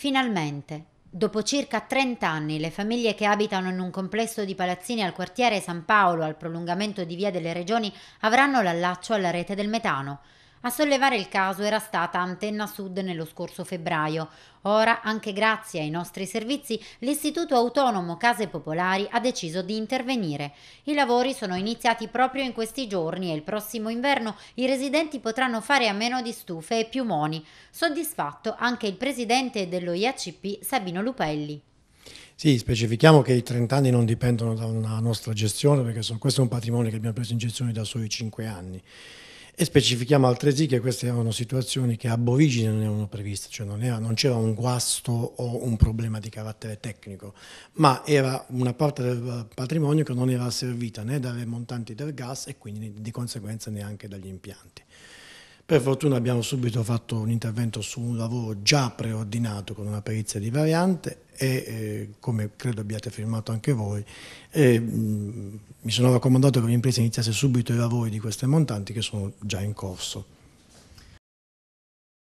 Finalmente, dopo circa 30 anni, le famiglie che abitano in un complesso di palazzini al quartiere San Paolo, al prolungamento di Via delle Regioni, avranno l'allaccio alla rete del metano. A sollevare il caso era stata Antenna Sud nello scorso febbraio. Ora, anche grazie ai nostri servizi, l'Istituto Autonomo Case Popolari ha deciso di intervenire. I lavori sono iniziati proprio in questi giorni e il prossimo inverno i residenti potranno fare a meno di stufe e piumoni. Soddisfatto anche il presidente dello IACP Sabino Lupelli. Sì, specifichiamo che i 30 anni non dipendono da una nostra gestione perché sono, questo è un patrimonio che abbiamo preso in gestione da soli 5 anni. E specifichiamo altresì che queste erano situazioni che ab origine non erano previste, cioè non, era, non c'era un guasto o un problema di carattere tecnico, ma era una parte del eh, patrimonio che non era servita né dalle montanti del gas e quindi di conseguenza neanche dagli impianti. Per fortuna abbiamo subito fatto un intervento su un lavoro già preordinato con una perizia di variante e eh, come credo abbiate firmato anche voi, eh, mh, mm, mi sono raccomandato che l'impresa iniziasse subito i lavori di queste montanti che sono già in corso.